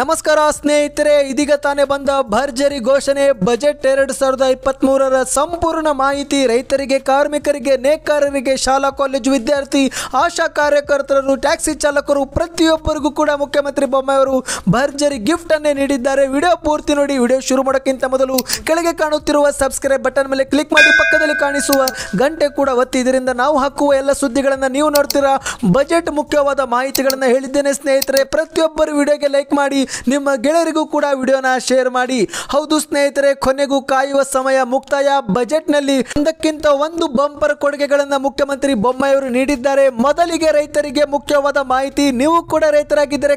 ನಮಸ್ಕಾರ ಸ್ನೇಹಿತರೆ ಇದೀಗ ತಾನೇ ಬಂದ ಭರ್ಜರಿ ಘೋಷಣೆ ಬಜೆಟ್ ಎರಡು ಸಾವಿರದ ಇಪ್ಪತ್ತ್ಮೂರರ ಸಂಪೂರ್ಣ ಮಾಹಿತಿ ರೈತರಿಗೆ ಕಾರ್ಮಿಕರಿಗೆ ನೇಕಾರರಿಗೆ ಶಾಲಾ ಕಾಲೇಜು ವಿದ್ಯಾರ್ಥಿ ಆಶಾ ಕಾರ್ಯಕರ್ತರು ಟ್ಯಾಕ್ಸಿ ಚಾಲಕರು ಪ್ರತಿಯೊಬ್ಬರಿಗೂ ಕೂಡ ಮುಖ್ಯಮಂತ್ರಿ ಬೊಮ್ಮಾಯಿಯವರು ಭರ್ಜರಿ ಗಿಫ್ಟ್ ಅನ್ನೇ ನೀಡಿದ್ದಾರೆ ವಿಡಿಯೋ ಪೂರ್ತಿ ನೋಡಿ ವಿಡಿಯೋ ಶುರು ಮಾಡೋಕ್ಕಿಂತ ಮೊದಲು ಕೆಳಗೆ ಕಾಣುತ್ತಿರುವ ಸಬ್ಸ್ಕ್ರೈಬ್ ಬಟನ್ ಮೇಲೆ ಕ್ಲಿಕ್ ಮಾಡಿ ಪಕ್ಕದಲ್ಲಿ ಕಾಣಿಸುವ ಗಂಟೆ ಕೂಡ ಒತ್ತಿ ಇದರಿಂದ ನಾವು ಹಾಕುವ ಎಲ್ಲ ಸುದ್ದಿಗಳನ್ನು ನೀವು ನೋಡ್ತೀರಾ ಬಜೆಟ್ ಮುಖ್ಯವಾದ ಮಾಹಿತಿಗಳನ್ನು ಹೇಳಿದ್ದೇನೆ ಸ್ನೇಹಿತರೆ ಪ್ರತಿಯೊಬ್ಬರು ವಿಡಿಯೋಗೆ ಲೈಕ್ ಮಾಡಿ ಮಾಡಿ ನಿಮ್ಮ ಗೆಳೆಯರಿಗೂ ಕೂಡ ವಿಡಿಯೋನ ಶೇರ್ ಮಾಡಿ ಹೌದು ಸ್ನೇಹಿತರೆ ಕೊನೆಗೂ ಕಾಯುವ ಸಮಯ ಮುಕ್ತಾಯ ಬಜೆಟ್ನಲ್ಲಿ ಒಂದಕ್ಕಿಂತ ಒಂದು ಬಂಪರ್ ಕೊಡುಗೆಗಳನ್ನು ಮುಖ್ಯಮಂತ್ರಿ ಬೊಮ್ಮಾಯಿಯವರು ನೀಡಿದ್ದಾರೆ ಮೊದಲಿಗೆ ರೈತರಿಗೆ ಮುಖ್ಯವಾದ ಮಾಹಿತಿ ನೀವು ಕೂಡ ರೈತರಾಗಿದ್ದರೆ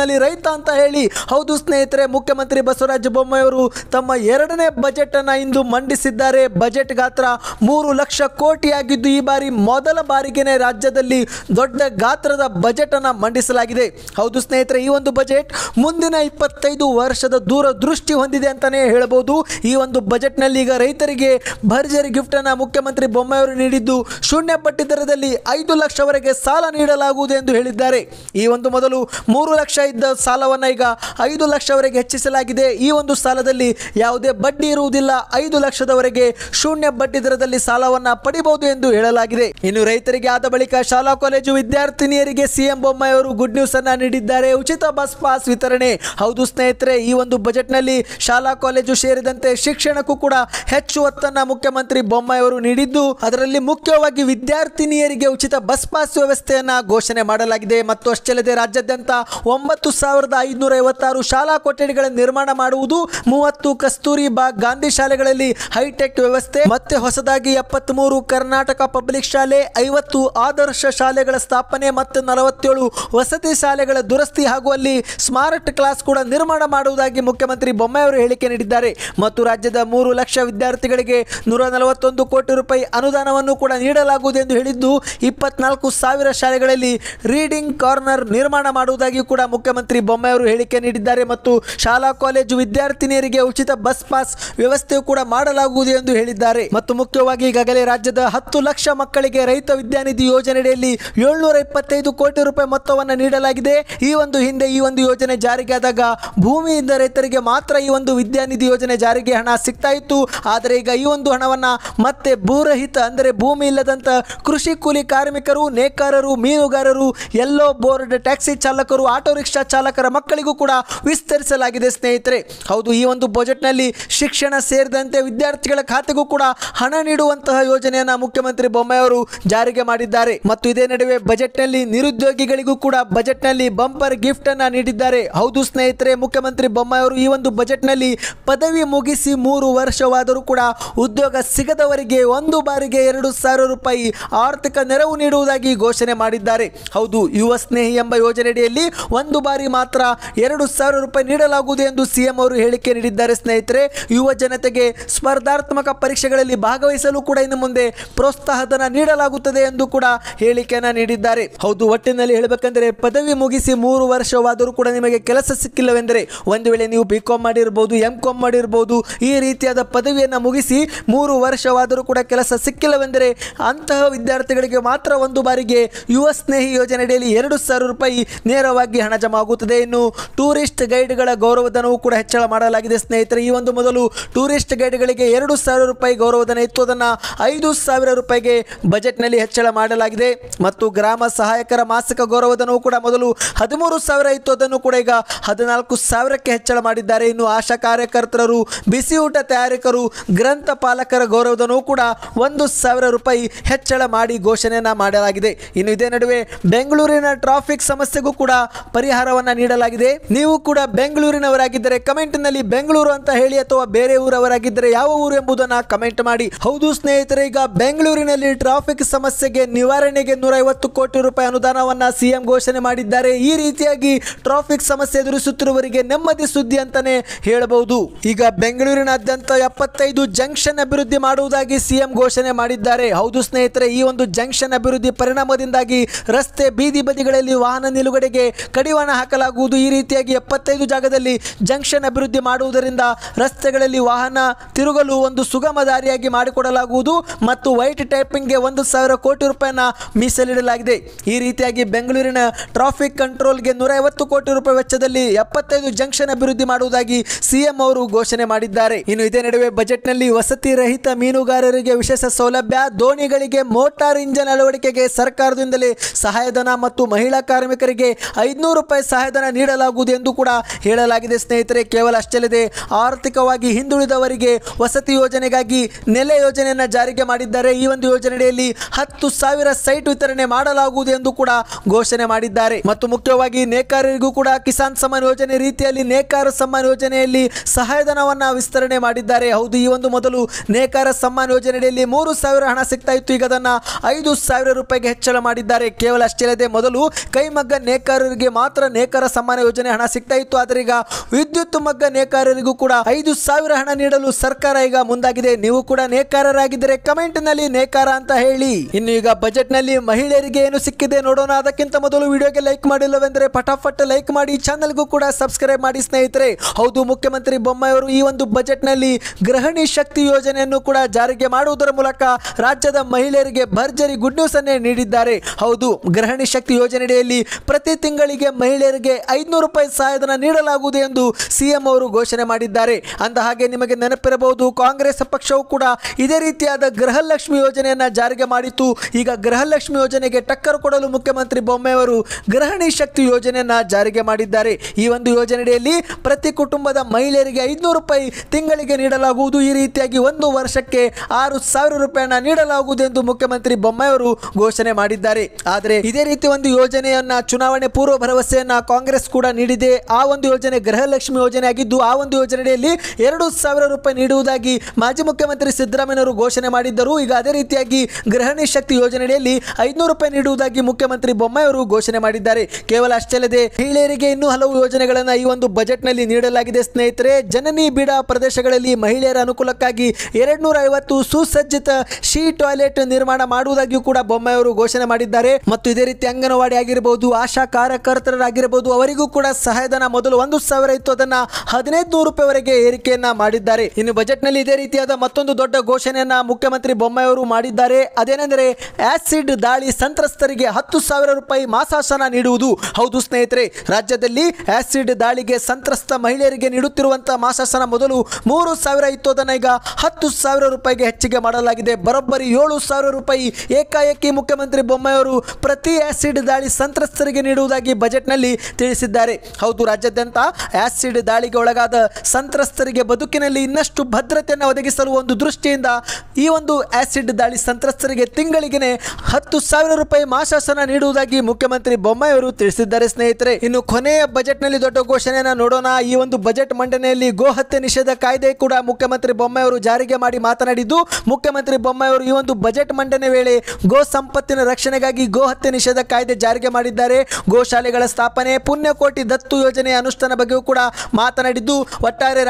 ನಲ್ಲಿ ರೈತ ಅಂತ ಹೇಳಿ ಹೌದು ಸ್ನೇಹಿತರೆ ಮುಖ್ಯಮಂತ್ರಿ ಬಸವರಾಜ ಬೊಮ್ಮಾಯಿಯವರು ತಮ್ಮ ಎರಡನೇ ಬಜೆಟ್ ಅನ್ನ ಇಂದು ಮಂಡಿಸಿದ್ದಾರೆ ಬಜೆಟ್ ಗಾತ್ರ ಮೂರು ಲಕ್ಷ ಕೋಟಿ ಆಗಿದ್ದು ಈ ಬಾರಿ ಮೊದಲ ಬಾರಿಗೆನೆ ರಾಜ್ಯದಲ್ಲಿ ದೊಡ್ಡ ಗಾತ್ರದ ಬಜೆಟ್ ಅನ್ನ ಮಂಡಿಸಲಾಗಿದೆ ಹೌದು ಸ್ನೇಹಿತರೆ ಈ ಒಂದು ಬಜೆಟ್ ಮುಂದಿನ ಇಪ್ಪತ್ತೈದು ವರ್ಷದ ದೂರದೃಷ್ಟಿ ಹೊಂದಿದೆ ಅಂತಾನೆ ಹೇಳಬಹುದು ಈ ಒಂದು ಬಜೆಟ್ನಲ್ಲಿ ಈಗ ರೈತರಿಗೆ ಭರ್ಜರಿ ಗಿಫ್ಟನ್ನು ಮುಖ್ಯಮಂತ್ರಿ ಬೊಮ್ಮಾಯಿಯವರು ನೀಡಿದ್ದು ಶೂನ್ಯ ಬಡ್ಡಿ ದರದಲ್ಲಿ ಐದು ಲಕ್ಷವರೆಗೆ ಸಾಲ ನೀಡಲಾಗುವುದು ಎಂದು ಹೇಳಿದ್ದಾರೆ ಈ ಒಂದು ಮೊದಲು ಮೂರು ಲಕ್ಷ ಇದ್ದ ಸಾಲವನ್ನು ಈಗ ಐದು ಲಕ್ಷವರೆಗೆ ಹೆಚ್ಚಿಸಲಾಗಿದೆ ಈ ಒಂದು ಸಾಲದಲ್ಲಿ ಯಾವುದೇ ಬಡ್ಡಿ ಇರುವುದಿಲ್ಲ ಐದು ಲಕ್ಷದವರೆಗೆ ಶೂನ್ಯ ಬಡ್ಡಿ ದರದಲ್ಲಿ ಸಾಲವನ್ನು ಪಡಿಬಹುದು ಎಂದು ಹೇಳಲಾಗಿದೆ ಇನ್ನು ರೈತರಿಗೆ ಆದ ಬಳಿಕ ಶಾಲಾ ಕಾಲೇಜು ವಿದ್ಯಾರ್ಥಿನಿಯರಿಗೆ ಸಿಎಂ ಬೊಮ್ಮಾಯಿಯವರು ಗುಡ್ ನ್ಯೂಸ್ ಅನ್ನ ನೀಡಿದ್ದಾರೆ ಉಚಿತ ಬಸ್ ಪಾಸ್ ವಿತರಣೆ ಹೌದು ಸ್ನೇಹಿತರೆ ಈ ಒಂದು ಬಜೆಟ್ನಲ್ಲಿ ಶಾಲಾ ಕಾಲೇಜು ಸೇರಿದಂತೆ ಶಿಕ್ಷಣಕ್ಕೂ ಕೂಡ ಹೆಚ್ಚು ಒತ್ತನ್ನು ಮುಖ್ಯಮಂತ್ರಿ ಬೊಮ್ಮಾಯಿ ಅವರು ನೀಡಿದ್ದು ಅದರಲ್ಲಿ ಮುಖ್ಯವಾಗಿ ವಿದ್ಯಾರ್ಥಿನಿಯರಿಗೆ ಉಚಿತ ಬಸ್ ಪಾಸ್ ವ್ಯವಸ್ಥೆಯನ್ನು ಘೋಷಣೆ ಮಾಡಲಾಗಿದೆ ಮತ್ತು ಅಷ್ಟಲ್ಲದೆ ರಾಜ್ಯಾದ್ಯಂತ ಒಂಬತ್ತು ಸಾವಿರದ ಐದುನೂರ ಐವತ್ತಾರು ಶಾಲಾ ಕೊಠಡಿಗಳ ನಿರ್ಮಾಣ ಮಾಡುವುದು ಮೂವತ್ತು ಕಸ್ತೂರಿ ಬಾ ಗಾಂಧಿ ಶಾಲೆಗಳಲ್ಲಿ ಹೈಟೆಕ್ ವ್ಯವಸ್ಥೆ ಮತ್ತೆ ಹೊಸದಾಗಿ ಎಪ್ಪತ್ಮೂರು ಕರ್ನಾಟಕ ಪಬ್ಲಿಕ್ ಶಾಲೆ ಐವತ್ತು ಆದರ್ಶ ಶಾಲೆಗಳ ಸ್ಥಾಪನೆ ಮತ್ತು ನಲವತ್ತೇಳು ವಸತಿ ಶಾಲೆಗಳ ದುರಸ್ತಿ ಹಾಗೂ ಅಲ್ಲಿ ಸ್ಮಾರ್ಟ್ ಕ್ಲಾಸ್ ಕೂಡ ನಿರ್ಮಾಣ ಮಾಡುವುದಾಗಿ ಮುಖ್ಯಮಂತ್ರಿ ಬೊಮ್ಮಾಯಿಯವರು ಹೇಳಿಕೆ ನೀಡಿದ್ದಾರೆ ಮತ್ತು ರಾಜ್ಯದ ಮೂರು ಲಕ್ಷ ವಿದ್ಯಾರ್ಥಿಗಳಿಗೆ ನೂರ ನಲವತ್ತೊಂದು ಕೋಟಿ ರೂಪಾಯಿ ಅನುದಾನವನ್ನು ಕೂಡ ನೀಡಲಾಗುವುದು ಎಂದು ಹೇಳಿದ್ದು ಇಪ್ಪತ್ನಾಲ್ಕು ಸಾವಿರ ಶಾಲೆಗಳಲ್ಲಿ ರೀಡಿಂಗ್ ಕಾರ್ನರ್ ನಿರ್ಮಾಣ ಮಾಡುವುದಾಗಿ ಕೂಡ ಮುಖ್ಯಮಂತ್ರಿ ಬೊಮ್ಮಾಯಿಯವರು ಹೇಳಿಕೆ ನೀಡಿದ್ದಾರೆ ಮತ್ತು ಶಾಲಾ ಕಾಲೇಜು ವಿದ್ಯಾರ್ಥಿನಿಯರಿಗೆ ಉಚಿತ ಬಸ್ ಪಾಸ್ ವ್ಯವಸ್ಥೆಯು ಕೂಡ ಮಾಡಲಾಗುವುದು ಎಂದು ಹೇಳಿದ್ದಾರೆ ಮತ್ತು ಮುಖ್ಯವಾಗಿ ಈಗಾಗಲೇ ರಾಜ್ಯದ ಹತ್ತು ಲಕ್ಷ ಮಕ್ಕಳಿಗೆ ರೈತ ವಿದ್ಯಾನಿಧಿ ಯೋಜನೆಯಡಿಯಲ್ಲಿ ಏಳ್ನೂರ ಇಪ್ಪತ್ತೈದು ಕೋಟಿ ರೂಪಾಯಿ ಮೊತ್ತವನ್ನು ನೀಡಲಾಗಿದೆ ಈ ಒಂದು ಹಿಂದೆ ಈ ಒಂದು ಯೋಜನೆ ಜಾರಿ ಜಾರಿಗೆ ಆದಾಗ ಭೂಮಿಯಿಂದ ರೈತರಿಗೆ ಮಾತ್ರ ಈ ಒಂದು ವಿದ್ಯಾನಿಧಿ ಯೋಜನೆ ಜಾರಿಗೆ ಹಣ ಸಿಗ್ತಾ ಇತ್ತು ಆದರೆ ಈಗ ಈ ಒಂದು ಹಣವನ್ನು ಮತ್ತೆ ಭೂರಹಿತ ಅಂದರೆ ಭೂಮಿ ಇಲ್ಲದಂಥ ಕೃಷಿ ಕೂಲಿ ಕಾರ್ಮಿಕರು ನೇಕಾರರು ಮೀನುಗಾರರು ಎಲ್ಲೋ ಬೋರ್ಡ್ ಟ್ಯಾಕ್ಸಿ ಚಾಲಕರು ಆಟೋ ರಿಕ್ಷಾ ಚಾಲಕರ ಮಕ್ಕಳಿಗೂ ಕೂಡ ವಿಸ್ತರಿಸಲಾಗಿದೆ ಸ್ನೇಹಿತರೆ ಹೌದು ಈ ಒಂದು ಬಜೆಟ್ನಲ್ಲಿ ಶಿಕ್ಷಣ ಸೇರಿದಂತೆ ವಿದ್ಯಾರ್ಥಿಗಳ ಖಾತೆಗೂ ಕೂಡ ಹಣ ನೀಡುವಂತಹ ಯೋಜನೆಯನ್ನು ಮುಖ್ಯಮಂತ್ರಿ ಬೊಮ್ಮಾಯಿ ಅವರು ಜಾರಿಗೆ ಮಾಡಿದ್ದಾರೆ ಮತ್ತು ಇದೇ ನಡುವೆ ಬಜೆಟ್ನಲ್ಲಿ ನಿರುದ್ಯೋಗಿಗಳಿಗೂ ಕೂಡ ಬಜೆಟ್ನಲ್ಲಿ ಬಂಪರ್ ಗಿಫ್ಟ್ ನೀಡಿದ್ದಾರೆ ಹೌದು ಸ್ನೇಹಿತರೆ ಮುಖ್ಯಮಂತ್ರಿ ಅವರು ಈ ಒಂದು ಬಜೆಟ್ನಲ್ಲಿ ಪದವಿ ಮುಗಿಸಿ ಮೂರು ವರ್ಷವಾದರೂ ಕೂಡ ಉದ್ಯೋಗ ಸಿಗದವರಿಗೆ ಒಂದು ಬಾರಿಗೆ ಎರಡು ಸಾವಿರ ರೂಪಾಯಿ ಆರ್ಥಿಕ ನೆರವು ನೀಡುವುದಾಗಿ ಘೋಷಣೆ ಮಾಡಿದ್ದಾರೆ ಹೌದು ಯುವ ಸ್ನೇಹಿ ಎಂಬ ಯೋಜನೆಯಡಿಯಲ್ಲಿ ಒಂದು ಬಾರಿ ಮಾತ್ರ ಎರಡು ಸಾವಿರ ರೂಪಾಯಿ ನೀಡಲಾಗುವುದು ಎಂದು ಸಿಎಂ ಅವರು ಹೇಳಿಕೆ ನೀಡಿದ್ದಾರೆ ಸ್ನೇಹಿತರೆ ಯುವ ಜನತೆಗೆ ಸ್ಪರ್ಧಾತ್ಮಕ ಪರೀಕ್ಷೆಗಳಲ್ಲಿ ಭಾಗವಹಿಸಲು ಕೂಡ ಇನ್ನು ಮುಂದೆ ಪ್ರೋತ್ಸಾಹಧನ ನೀಡಲಾಗುತ್ತದೆ ಎಂದು ಕೂಡ ಹೇಳಿಕೆಯನ್ನು ನೀಡಿದ್ದಾರೆ ಹೌದು ಒಟ್ಟಿನಲ್ಲಿ ಹೇಳಬೇಕಂದ್ರೆ ಪದವಿ ಮುಗಿಸಿ ಮೂರು ವರ್ಷವಾದರೂ ಕೂಡ ನಿಮಗೆ ಕೆಲಸ ಸಿಕ್ಕಿಲ್ಲವೆಂದರೆ ಒಂದು ವೇಳೆ ನೀವು ಬಿ ಕಾಮ್ ಮಾಡಿರ್ಬೋದು ಎಂ ಕಾಮ್ ಮಾಡಿರ್ಬೋದು ಈ ರೀತಿಯಾದ ಪದವಿಯನ್ನು ಮುಗಿಸಿ ಮೂರು ವರ್ಷವಾದರೂ ಕೂಡ ಕೆಲಸ ಸಿಕ್ಕಿಲ್ಲವೆಂದರೆ ಅಂತಹ ವಿದ್ಯಾರ್ಥಿಗಳಿಗೆ ಮಾತ್ರ ಒಂದು ಬಾರಿಗೆ ಯುವ ಸ್ನೇಹಿ ಯೋಜನೆಯಡಿಯಲ್ಲಿ ಎರಡು ಸಾವಿರ ರೂಪಾಯಿ ನೇರವಾಗಿ ಹಣ ಜಮಾ ಆಗುತ್ತದೆ ಇನ್ನು ಟೂರಿಸ್ಟ್ ಗೈಡ್ಗಳ ಗೌರವಧನವೂ ಕೂಡ ಹೆಚ್ಚಳ ಮಾಡಲಾಗಿದೆ ಸ್ನೇಹಿತರೆ ಈ ಒಂದು ಮೊದಲು ಟೂರಿಸ್ಟ್ ಗೈಡ್ಗಳಿಗೆ ಎರಡು ಸಾವಿರ ರೂಪಾಯಿ ಗೌರವಧನ ಇತ್ತು ಅದನ್ನು ಐದು ಸಾವಿರ ರೂಪಾಯಿಗೆ ಬಜೆಟ್ನಲ್ಲಿ ಹೆಚ್ಚಳ ಮಾಡಲಾಗಿದೆ ಮತ್ತು ಗ್ರಾಮ ಸಹಾಯಕರ ಮಾಸಿಕ ಗೌರವಧನವೂ ಕೂಡ ಮೊದಲು ಹದಿಮೂರು ಸಾವಿರ ಇತ್ತು ಅದನ್ನು ಕೂಡ ಈಗ ಹದಿನಾಲ್ಕು ಸಾವಿರಕ್ಕೆ ಹೆಚ್ಚಳ ಮಾಡಿದ್ದಾರೆ ಇನ್ನು ಆಶಾ ಕಾರ್ಯಕರ್ತರರು ಊಟ ತಯಾರಕರು ಗ್ರಂಥ ಪಾಲಕರ ಗೌರವದನೂ ಕೂಡ ಒಂದು ಸಾವಿರ ರೂಪಾಯಿ ಹೆಚ್ಚಳ ಮಾಡಿ ಘೋಷಣೆಯನ್ನು ಮಾಡಲಾಗಿದೆ ಇನ್ನು ಇದೇ ನಡುವೆ ಬೆಂಗಳೂರಿನ ಟ್ರಾಫಿಕ್ ಸಮಸ್ಯೆಗೂ ಕೂಡ ಪರಿಹಾರವನ್ನು ನೀಡಲಾಗಿದೆ ನೀವು ಕೂಡ ಬೆಂಗಳೂರಿನವರಾಗಿದ್ದರೆ ನಲ್ಲಿ ಬೆಂಗಳೂರು ಅಂತ ಹೇಳಿ ಅಥವಾ ಬೇರೆ ಊರವರಾಗಿದ್ದರೆ ಯಾವ ಊರು ಎಂಬುದನ್ನು ಕಮೆಂಟ್ ಮಾಡಿ ಹೌದು ಸ್ನೇಹಿತರೆ ಈಗ ಬೆಂಗಳೂರಿನಲ್ಲಿ ಟ್ರಾಫಿಕ್ ಸಮಸ್ಯೆಗೆ ನಿವಾರಣೆಗೆ ನೂರೈವತ್ತು ಕೋಟಿ ರೂಪಾಯಿ ಅನುದಾನವನ್ನು ಸಿಎಂ ಘೋಷಣೆ ಮಾಡಿದ್ದಾರೆ ಈ ರೀತಿಯಾಗಿ ಟ್ರಾಫಿಕ್ ಸಮಸ್ಯೆ ಸಮಸ್ಯೆ ಎದುರಿಸುತ್ತಿರುವವರಿಗೆ ನೆಮ್ಮದಿ ಸುದ್ದಿ ಅಂತಾನೆ ಹೇಳಬಹುದು ಈಗ ಬೆಂಗಳೂರಿನಾದ್ಯಂತ ಎಪ್ಪತ್ತೈದು ಜಂಕ್ಷನ್ ಅಭಿವೃದ್ಧಿ ಮಾಡುವುದಾಗಿ ಸಿಎಂ ಘೋಷಣೆ ಮಾಡಿದ್ದಾರೆ ಹೌದು ಸ್ನೇಹಿತರೆ ಈ ಒಂದು ಜಂಕ್ಷನ್ ಅಭಿವೃದ್ಧಿ ಪರಿಣಾಮದಿಂದಾಗಿ ರಸ್ತೆ ಬೀದಿ ಬದಿಗಳಲ್ಲಿ ವಾಹನ ನಿಲುಗಡೆಗೆ ಕಡಿವಾಣ ಹಾಕಲಾಗುವುದು ಈ ರೀತಿಯಾಗಿ ಎಪ್ಪತ್ತೈದು ಜಾಗದಲ್ಲಿ ಜಂಕ್ಷನ್ ಅಭಿವೃದ್ಧಿ ಮಾಡುವುದರಿಂದ ರಸ್ತೆಗಳಲ್ಲಿ ವಾಹನ ತಿರುಗಲು ಒಂದು ಸುಗಮ ದಾರಿಯಾಗಿ ಮಾಡಿಕೊಡಲಾಗುವುದು ಮತ್ತು ವೈಟ್ ಟೈಪಿಂಗ್ಗೆ ಒಂದು ಸಾವಿರ ಕೋಟಿ ರೂಪಾಯಿನ ಮೀಸಲಿಡಲಾಗಿದೆ ಈ ರೀತಿಯಾಗಿ ಬೆಂಗಳೂರಿನ ಟ್ರಾಫಿಕ್ ಕಂಟ್ರೋಲ್ಗೆ ಐವತ್ತು ಕೋಟಿ ರೂಪಾಯಿ ವೆಚ್ಚ ವೆಚ್ಚದಲ್ಲಿ ಎಪ್ಪತ್ತೈದು ಜಂಕ್ಷನ್ ಅಭಿವೃದ್ಧಿ ಮಾಡುವುದಾಗಿ ಸಿಎಂ ಅವರು ಘೋಷಣೆ ಮಾಡಿದ್ದಾರೆ ಇನ್ನು ಇದೇ ನಡುವೆ ಬಜೆಟ್ ನಲ್ಲಿ ವಸತಿ ರಹಿತ ಮೀನುಗಾರರಿಗೆ ವಿಶೇಷ ಸೌಲಭ್ಯ ದೋಣಿಗಳಿಗೆ ಮೋಟಾರ್ ಇಂಜನ್ ಅಳವಡಿಕೆಗೆ ಸರ್ಕಾರದಿಂದಲೇ ಸಹಾಯಧನ ಮತ್ತು ಮಹಿಳಾ ಕಾರ್ಮಿಕರಿಗೆ ಐದುನೂರು ರೂಪಾಯಿ ಸಹಾಯಧನ ನೀಡಲಾಗುವುದು ಎಂದು ಕೂಡ ಹೇಳಲಾಗಿದೆ ಸ್ನೇಹಿತರೆ ಕೇವಲ ಅಷ್ಟಲ್ಲದೆ ಆರ್ಥಿಕವಾಗಿ ಹಿಂದುಳಿದವರಿಗೆ ವಸತಿ ಯೋಜನೆಗಾಗಿ ನೆಲೆ ಯೋಜನೆಯನ್ನು ಜಾರಿಗೆ ಮಾಡಿದ್ದಾರೆ ಈ ಒಂದು ಯೋಜನೆಯಲ್ಲಿ ಹತ್ತು ಸಾವಿರ ಸೈಟ್ ವಿತರಣೆ ಮಾಡಲಾಗುವುದು ಎಂದು ಕೂಡ ಘೋಷಣೆ ಮಾಡಿದ್ದಾರೆ ಮತ್ತು ಮುಖ್ಯವಾಗಿ ನೇಕಾರರಿಗೂ ಕೂಡ ಕಿಸಾನ್ ಕಿಸಾನ್ ಸಮ್ಮಾನ್ ಯೋಜನೆ ರೀತಿಯಲ್ಲಿ ನೇಕಾರ ಸಮ್ಮಾನ್ ಯೋಜನೆಯಲ್ಲಿ ಸಹಾಯಧನವನ್ನು ವಿಸ್ತರಣೆ ಮಾಡಿದ್ದಾರೆ ಹೌದು ಈ ಒಂದು ಮೊದಲು ನೇಕಾರ ಸಮ್ಮಾನ್ ಯೋಜನೆಯಲ್ಲಿ ಮೂರು ಸಾವಿರ ಹಣ ಸಿಗ್ತಾ ಇತ್ತು ಈಗ ಅದನ್ನು ಐದು ಸಾವಿರ ರೂಪಾಯಿಗೆ ಹೆಚ್ಚಳ ಮಾಡಿದ್ದಾರೆ ಕೇವಲ ಅಷ್ಟೇ ಅಲ್ಲದೆ ಮೊದಲು ಕೈಮಗ್ಗ ನೇಕಾರರಿಗೆ ಮಾತ್ರ ನೇಕಾರ ಸಮ್ಮಾನ ಯೋಜನೆ ಹಣ ಸಿಗ್ತಾ ಇತ್ತು ಆದರೆ ಈಗ ವಿದ್ಯುತ್ ಮಗ್ಗ ನೇಕಾರರಿಗೂ ಕೂಡ ಐದು ಸಾವಿರ ಹಣ ನೀಡಲು ಸರ್ಕಾರ ಈಗ ಮುಂದಾಗಿದೆ ನೀವು ಕೂಡ ನೇಕಾರರಾಗಿದ್ದರೆ ಕಮೆಂಟ್ ನಲ್ಲಿ ನೇಕಾರ ಅಂತ ಹೇಳಿ ಇನ್ನು ಈಗ ಬಜೆಟ್ ನಲ್ಲಿ ಮಹಿಳೆಯರಿಗೆ ಏನು ಸಿಕ್ಕಿದೆ ನೋಡೋಣ ಅದಕ್ಕಿಂತ ಮೊದಲು ವಿಡಿಯೋಗೆ ಲೈಕ್ ಮಾಡಿಲ್ಲವೆಂದರೆ ಪಟಾಫಟ್ ಲೈಕ್ ಮಾಡಿ ಚಾನಲ್ಗೂ ಕೂಡ ಸಬ್ಸ್ಕ್ರೈಬ್ ಮಾಡಿ ಸ್ನೇಹಿತರೆ ಹೌದು ಮುಖ್ಯಮಂತ್ರಿ ಬೊಮ್ಮಾಯಿಯವರು ಈ ಒಂದು ಬಜೆಟ್ನಲ್ಲಿ ಗೃಹಿಣಿ ಶಕ್ತಿ ಯೋಜನೆಯನ್ನು ಕೂಡ ಜಾರಿಗೆ ಮಾಡುವುದರ ಮೂಲಕ ರಾಜ್ಯದ ಮಹಿಳೆಯರಿಗೆ ಭರ್ಜರಿ ಗುಡ್ ನ್ಯೂಸ್ ಅನ್ನೇ ನೀಡಿದ್ದಾರೆ ಹೌದು ಗೃಹಿಣಿ ಶಕ್ತಿ ಯೋಜನೆಯಡಿಯಲ್ಲಿ ಪ್ರತಿ ತಿಂಗಳಿಗೆ ಮಹಿಳೆಯರಿಗೆ ಐದುನೂರು ರೂಪಾಯಿ ಸಹಾಯಧನ ನೀಡಲಾಗುವುದು ಎಂದು ಸಿಎಂ ಅವರು ಘೋಷಣೆ ಮಾಡಿದ್ದಾರೆ ಅಂದ ಹಾಗೆ ನಿಮಗೆ ನೆನಪಿರಬಹುದು ಕಾಂಗ್ರೆಸ್ ಪಕ್ಷವು ಕೂಡ ಇದೇ ರೀತಿಯಾದ ಗೃಹಲಕ್ಷ್ಮಿ ಯೋಜನೆಯನ್ನು ಜಾರಿಗೆ ಮಾಡಿತ್ತು ಈಗ ಗೃಹಲಕ್ಷ್ಮಿ ಯೋಜನೆಗೆ ಟಕ್ಕರ್ ಕೊಡಲು ಮುಖ್ಯಮಂತ್ರಿ ಬೊಮ್ಮೆಯವರು ಗೃಹಿಣಿ ಶಕ್ತಿ ಯೋಜನೆಯನ್ನು ಜಾರಿಗೆ ಮಾಡಿದ್ದಾರೆ ಈ ಒಂದು ಯೋಜನೆಯಡಿಯಲ್ಲಿ ಪ್ರತಿ ಕುಟುಂಬದ ಮಹಿಳೆಯರಿಗೆ ಐದುನೂರು ರೂಪಾಯಿ ತಿಂಗಳಿಗೆ ನೀಡಲಾಗುವುದು ಈ ರೀತಿಯಾಗಿ ಒಂದು ವರ್ಷಕ್ಕೆ ಆರು ಸಾವಿರ ರೂಪಾಯಿಯನ್ನು ನೀಡಲಾಗುವುದು ಎಂದು ಮುಖ್ಯಮಂತ್ರಿ ಬೊಮ್ಮಾಯಿಯವರು ಘೋಷಣೆ ಮಾಡಿದ್ದಾರೆ ಆದರೆ ಇದೇ ರೀತಿ ಒಂದು ಯೋಜನೆಯನ್ನ ಚುನಾವಣೆ ಪೂರ್ವ ಭರವಸೆಯನ್ನ ಕಾಂಗ್ರೆಸ್ ಕೂಡ ನೀಡಿದೆ ಆ ಒಂದು ಯೋಜನೆ ಗೃಹಲಕ್ಷ್ಮಿ ಯೋಜನೆ ಆಗಿದ್ದು ಆ ಒಂದು ಯೋಜನೆಯಲ್ಲಿ ಎರಡು ಸಾವಿರ ರೂಪಾಯಿ ನೀಡುವುದಾಗಿ ಮಾಜಿ ಮುಖ್ಯಮಂತ್ರಿ ಸಿದ್ದರಾಮಯ್ಯವರು ಘೋಷಣೆ ಮಾಡಿದ್ದರು ಈಗ ಅದೇ ರೀತಿಯಾಗಿ ಗೃಹಣಿ ಶಕ್ತಿ ಯೋಜನೆಯಲ್ಲಿ ಐದುನೂರು ರೂಪಾಯಿ ನೀಡುವುದಾಗಿ ಮುಖ್ಯಮಂತ್ರಿ ಬೊಮ್ಮಾಯಿಯವರು ಘೋಷಣೆ ಮಾಡಿದ್ದಾರೆ ಕೇವಲ ಅಷ್ಟೇ ಅಲ್ಲದೆ ಮಹಿಳೆಯರಿಗೆ ಇನ್ನು ಹಲವು ಯೋಜನೆಗಳನ್ನು ಈ ಒಂದು ಬಜೆಟ್ನಲ್ಲಿ ನೀಡಲಾಗಿದೆ ಸ್ನೇಹಿತರೆ ಜನನಿ ಬೀಡ ಪ್ರದೇಶಗಳಲ್ಲಿ ಮಹಿಳೆಯರ ಅನುಕೂಲಕ್ಕಾಗಿ ಎರಡ್ನೂರ ಐವತ್ತು ಸುಸಜ್ಜಿತ ಶಿ ಟಾಯ್ಲೆಟ್ ನಿರ್ಮಾಣ ಮಾಡುವುದಾಗಿಯೂ ಕೂಡ ಬೊಮ್ಮಾಯಿಯವರು ಘೋಷಣೆ ಮಾಡಿದ್ದಾರೆ ಮತ್ತು ಇದೇ ರೀತಿ ಅಂಗನವಾಡಿ ಆಗಿರಬಹುದು ಆಶಾ ಕಾರ್ಯಕರ್ತರಾಗಿರಬಹುದು ಅವರಿಗೂ ಕೂಡ ಸಹಾಯಧನ ಮೊದಲು ಒಂದು ಸಾವಿರ ಇತ್ತು ಅದನ್ನ ಹದಿನೈದು ನೂರು ರೂಪಾಯಿವರೆಗೆ ಏರಿಕೆಯನ್ನ ಮಾಡಿದ್ದಾರೆ ಇನ್ನು ಬಜೆಟ್ನಲ್ಲಿ ಇದೇ ರೀತಿಯಾದ ಮತ್ತೊಂದು ದೊಡ್ಡ ಘೋಷಣೆಯನ್ನ ಮುಖ್ಯಮಂತ್ರಿ ಬೊಮ್ಮಾಯಿಯವರು ಮಾಡಿದ್ದಾರೆ ಅದೇನೆಂದರೆ ಆಸಿಡ್ ದಾಳಿ ಸಂತ್ರಸ್ತರಿಗೆ ಹತ್ತು ಸಾವಿರ ರೂಪಾಯಿ ಮಾಸಾಸನ ನೀಡುವುದು ಹೌದು ಸ್ನೇಹಿತರೆ ರಾಜ್ಯದಲ್ಲಿ ಆಸಿಡ್ ದಾಳಿಗೆ ಸಂತ್ರಸ್ತ ಮಹಿಳೆಯರಿಗೆ ನೀಡುತ್ತಿರುವಂತಹ ಮಾಸಾಸನ ಮೊದಲು ಮೂರು ಸಾವಿರ ಇತ್ತು ಅದನ್ನು ಈಗ ಹತ್ತು ಸಾವಿರ ರೂಪಾಯಿಗೆ ಹೆಚ್ಚಿಗೆ ಮಾಡಲಾಗಿದೆ ಬರೋಬ್ಬರಿ ಏಳು ಸಾವಿರ ರೂಪಾಯಿ ಏಕಾಏಕಿ ಮುಖ್ಯಮಂತ್ರಿ ಬೊಮ್ಮಾಯಿಯವರು ಪ್ರತಿ ಆಸಿಡ್ ದಾಳಿ ಸಂತ್ರಸ್ತರಿಗೆ ನೀಡುವುದಾಗಿ ಬಜೆಟ್ನಲ್ಲಿ ತಿಳಿಸಿದ್ದಾರೆ ಹೌದು ರಾಜ್ಯಾದ್ಯಂತ ಆಸಿಡ್ ದಾಳಿಗೆ ಒಳಗಾದ ಸಂತ್ರಸ್ತರಿಗೆ ಬದುಕಿನಲ್ಲಿ ಇನ್ನಷ್ಟು ಭದ್ರತೆಯನ್ನು ಒದಗಿಸಲು ಒಂದು ದೃಷ್ಟಿಯಿಂದ ಈ ಒಂದು ಆಸಿಡ್ ದಾಳಿ ಸಂತ್ರಸ್ತರಿಗೆ ತಿಂಗಳಿಗೆ ಹತ್ತು ಸಾವಿರ ರೂಪಾಯಿ ಮಾಸಾಸನ ನೀಡುವುದಾಗಿ ಮುಖ್ಯಮಂತ್ರಿ ಬೊಮ್ಮಾಯಿಯವರು ತಿಳಿಸಿದ್ದಾರೆ ಸ್ನೇಹಿತರೆ ಇನ್ನು ಕೊನೆಯ ಬಜೆಟ್ನಲ್ಲಿ ದೊಡ್ಡ ಘೋಷಣೆಯನ್ನು ನೋಡೋಣ ಈ ಒಂದು ಬಜೆಟ್ ಮಂಡನೆಯಲ್ಲಿ ಗೋಹತ್ಯೆ ನಿಷೇಧ ಕಾಯ್ದೆ ಕೂಡ ಮುಖ್ಯಮಂತ್ರಿ ಬೊಮ್ಮಾಯಿಯವರು ಜಾರಿಗೆ ಮಾಡಿ ಮಾತನಾಡಿದ್ದು ಮುಖ್ಯಮಂತ್ರಿ ಬೊಮ್ಮಾಯಿಯವರು ಈ ಒಂದು ಬಜೆಟ್ ಮಂಡನೆ ವೇಳೆ ಗೋ ಸಂಪತ್ತಿನ ರಕ್ಷಣೆಗಾಗಿ ಗೋಹತ್ಯೆ ನಿಷೇಧ ಕಾಯ್ದೆ ಜಾರಿಗೆ ಮಾಡಿದ್ದಾರೆ ಗೋಶಾಲೆಗಳ ಸ್ಥಾಪನೆ ಪುಣ್ಯಕೋಟಿ ದತ್ತು ಯೋಜನೆ ಅನುಷ್ಠಾನ ಬಗ್ಗೆಯೂ ಕೂಡ ಮಾತನಾಡಿದ್ದು ಒಟ್ಟಾರೆ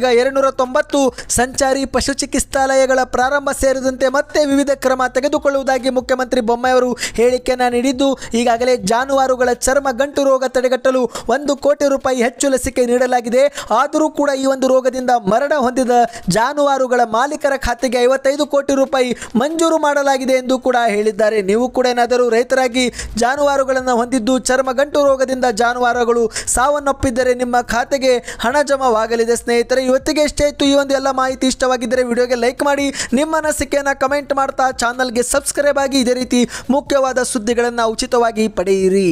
ಈಗ ಎರಡುನೂರ ತೊಂಬತ್ತು ಸಂಚಾರಿ ಪಶು ಚಿಕಿತ್ಸಾಲಯಗಳ ಪ್ರಾರಂಭ ಸೇರಿದಂತೆ ಮತ್ತೆ ವಿವಿಧ ಕ್ರಮ ತೆಗೆದುಕೊಳ್ಳುವುದಾಗಿ ಮುಖ್ಯಮಂತ್ರಿ ಬೊಮ್ಮಾಯಿಯವರು ಹೇಳಿಕೆಯನ್ನು ನೀಡಿದ್ದು ಈಗಾಗಲೇ ಜಾನುವಾರುಗಳ ಚರ್ಮ ಗಂಟು ರೋಗ ತಡೆಗಟ್ಟಲು ಒಂದು ಕೋಟಿ ರೂಪಾಯಿ ಹೆಚ್ಚು ಲಸಿಕೆ ನೀಡಲಾಗಿದೆ ಆದರೂ ಕೂಡ ಈ ಒಂದು ರೋಗದಿಂದ ಮರಣ ಹೊಂದಿದ ಜಾನುವಾರುಗಳ ಮಾಲೀಕರ ಖಾತೆಗೆ ಐವತ್ತೈದು ಕೋಟಿ ರೂಪಾಯಿ ಮಂಜೂರು ಮಾಡಲಾಗಿದೆ ಎಂದು ಕೂಡ ಹೇಳಿದ್ದಾರೆ ನೀವು ಕೂಡ ಏನಾದರೂ ರೈತರಾಗಿ ಜಾನುವಾರುಗಳನ್ನು ಹೊಂದಿದ್ದು ಚರ್ಮಗಂಟು ರೋಗದಿಂದ ಜಾನುವಾರುಗಳು ಸಾವನ್ನಪ್ಪಿದ್ದರೆ ನಿಮ್ಮ ಖಾತೆಗೆ ಹಣ ಜಮಾವಾಗಲಿದೆ ಸ್ನೇಹಿತರೆ ಇವತ್ತಿಗೆ ಇಷ್ಟೇ ಇತ್ತು ಈ ಒಂದು ಎಲ್ಲ ಮಾಹಿತಿ ಇಷ್ಟವಾಗಿದ್ದರೆ ವಿಡಿಯೋಗೆ ಲೈಕ್ ಮಾಡಿ ನಿಮ್ಮ ಅನಿಸಿಕೆಯನ್ನು ಕಮೆಂಟ್ ಮಾಡ್ತಾ ಚಾನಲ್ಗೆ ಸಬ್ಸ್ಕ್ರೈಬ್ ಆಗಿ ಇದೇ ರೀತಿ ಮುಖ್ಯವಾದ ಸುದ್ದಿಗಳನ್ನು ಉಚಿತವಾಗಿ ಪಡೆಯಿರಿ